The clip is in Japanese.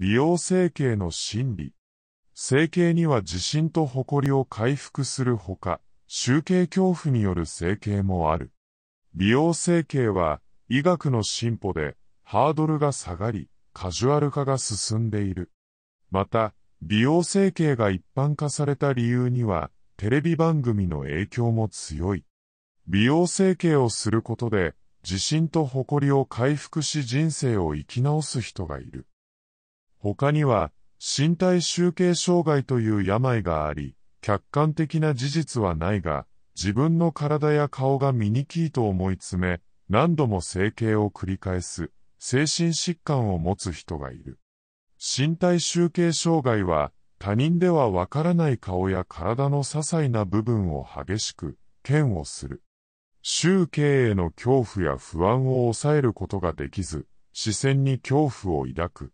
美容整形の心理。整形には自信と誇りを回復するほか、集計恐怖による整形もある。美容整形は、医学の進歩で、ハードルが下がり、カジュアル化が進んでいる。また、美容整形が一般化された理由には、テレビ番組の影響も強い。美容整形をすることで、自信と誇りを回復し人生を生き直す人がいる。他には、身体集計障害という病があり、客観的な事実はないが、自分の体や顔が醜いと思い詰め、何度も整形を繰り返す、精神疾患を持つ人がいる。身体集計障害は、他人ではわからない顔や体の些細な部分を激しく、嫌悪する。集計への恐怖や不安を抑えることができず、視線に恐怖を抱く。